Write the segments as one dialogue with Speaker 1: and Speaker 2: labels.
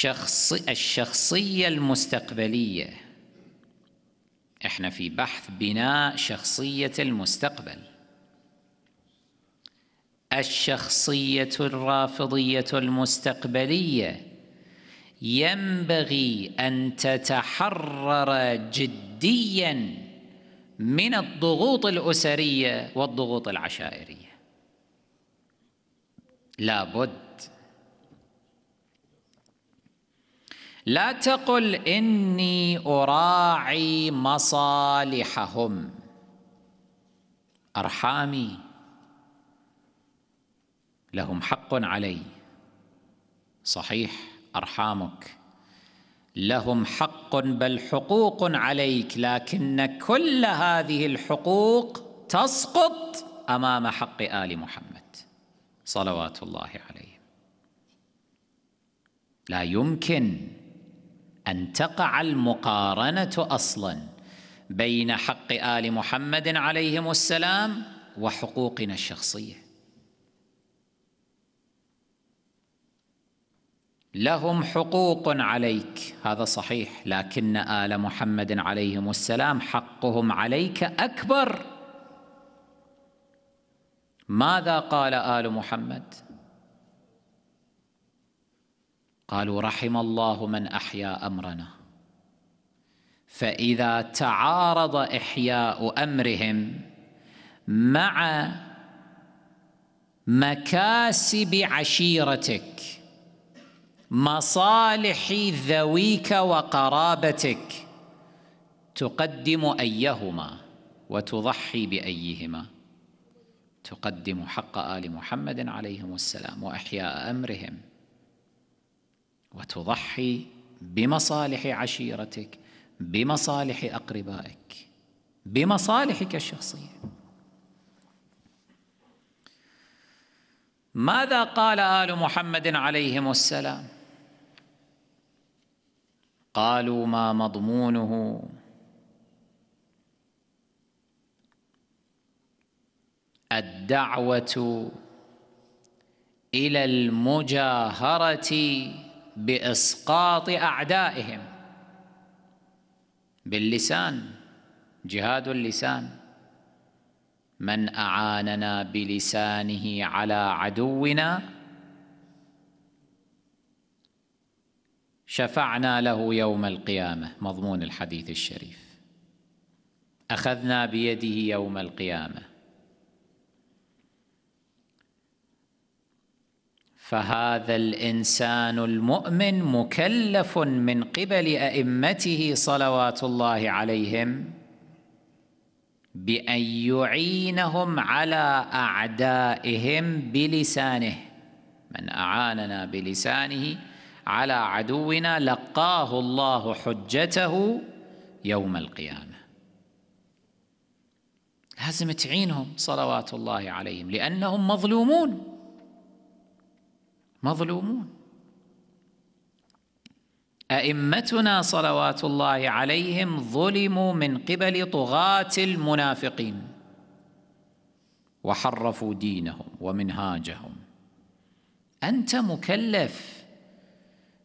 Speaker 1: شخص الشخصية المستقبلية احنا في بحث بناء شخصية المستقبل الشخصية الرافضية المستقبلية ينبغي أن تتحرر جديا من الضغوط الأسرية والضغوط العشائرية لابد لا تقل إني أراعي مصالحهم أرحامي لهم حق علي صحيح أرحامك لهم حق بل حقوق عليك لكن كل هذه الحقوق تسقط أمام حق آل محمد صلوات الله عليه لا يمكن أن تقع المقارنة أصلا بين حق آل محمد عليهم السلام وحقوقنا الشخصية لهم حقوق عليك هذا صحيح لكن آل محمد عليهم السلام حقهم عليك أكبر ماذا قال آل محمد؟ قالوا رحم الله من احيا امرنا فاذا تعارض احياء امرهم مع مكاسب عشيرتك مصالح ذويك وقرابتك تقدم ايهما وتضحي بايهما تقدم حق ال محمد عليهم السلام واحياء امرهم وتضحي بمصالح عشيرتك بمصالح اقربائك بمصالحك الشخصيه ماذا قال ال محمد عليهم السلام قالوا ما مضمونه الدعوه الى المجاهره باسقاط اعدائهم باللسان جهاد اللسان من اعاننا بلسانه على عدونا شفعنا له يوم القيامه مضمون الحديث الشريف اخذنا بيده يوم القيامه فهذا الانسان المؤمن مكلف من قبل ائمته صلوات الله عليهم بان يعينهم على اعدائهم بلسانه من اعاننا بلسانه على عدونا لقاه الله حجته يوم القيامه لازم تعينهم صلوات الله عليهم لانهم مظلومون مظلومون ائمتنا صلوات الله عليهم ظلموا من قبل طغاه المنافقين وحرفوا دينهم ومنهاجهم انت مكلف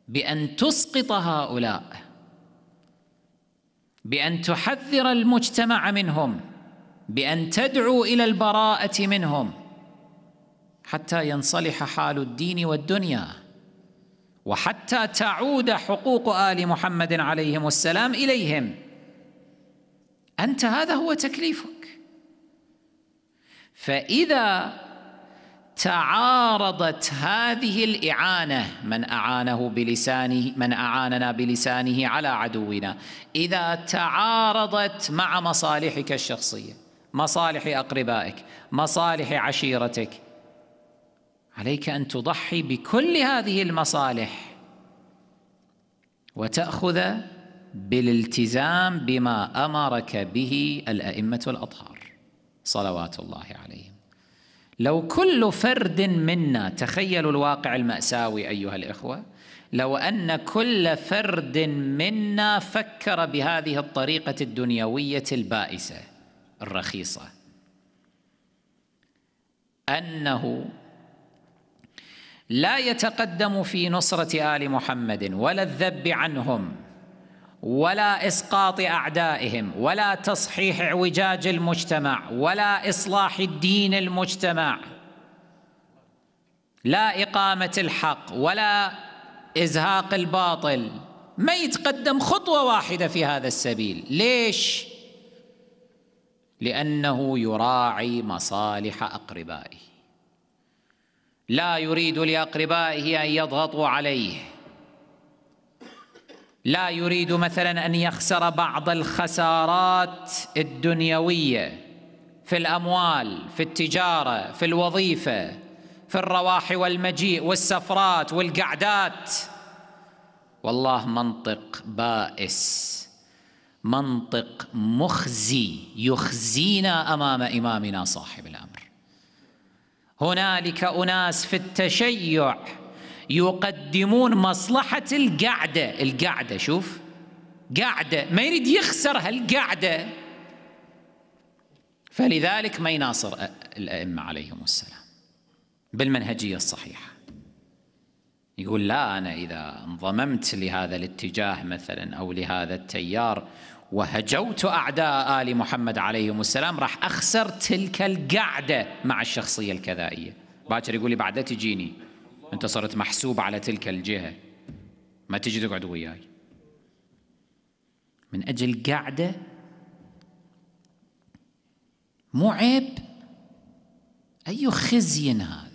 Speaker 1: بان تسقط هؤلاء بان تحذر المجتمع منهم بان تدعو الى البراءه منهم حتى ينصلح حال الدين والدنيا وحتى تعود حقوق ال محمد عليهم السلام اليهم انت هذا هو تكليفك فاذا تعارضت هذه الاعانه من اعانه بلسانه من اعاننا بلسانه على عدونا اذا تعارضت مع مصالحك الشخصيه مصالح اقربائك مصالح عشيرتك عليك ان تضحي بكل هذه المصالح وتاخذ بالالتزام بما امرك به الائمه الاطهار صلوات الله عليهم لو كل فرد منا تخيلوا الواقع الماساوي ايها الاخوه لو ان كل فرد منا فكر بهذه الطريقه الدنيويه البائسه الرخيصه انه لا يتقدم في نصرة آل محمد ولا الذب عنهم ولا إسقاط أعدائهم ولا تصحيح اعوجاج المجتمع ولا إصلاح الدين المجتمع لا إقامة الحق ولا إزهاق الباطل ما يتقدم خطوة واحدة في هذا السبيل ليش؟ لأنه يراعي مصالح أقربائه لا يريد لأقربائه أن يضغطوا عليه لا يريد مثلا أن يخسر بعض الخسارات الدنيوية في الأموال في التجارة في الوظيفة في الرواح والمجيء والسفرات والقعدات والله منطق بائس منطق مخزي يخزينا امام امامنا صاحب الامر هنالك اناس في التشيع يقدمون مصلحه القعده القعده شوف قعده ما يريد يخسر هالقعده فلذلك ما يناصر الائمه عليهم السلام بالمنهجيه الصحيحه يقول لا انا اذا انضممت لهذا الاتجاه مثلا او لهذا التيار وهجوت اعداء ال محمد عليهم السلام راح اخسر تلك القعده مع الشخصيه الكذائيه باكر يقول لي بعدها تجيني انت صرت محسوب على تلك الجهه ما تجي تقعد وياي من اجل قعده مو عيب اي أيوة خزي هذا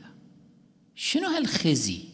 Speaker 1: شنو هالخزي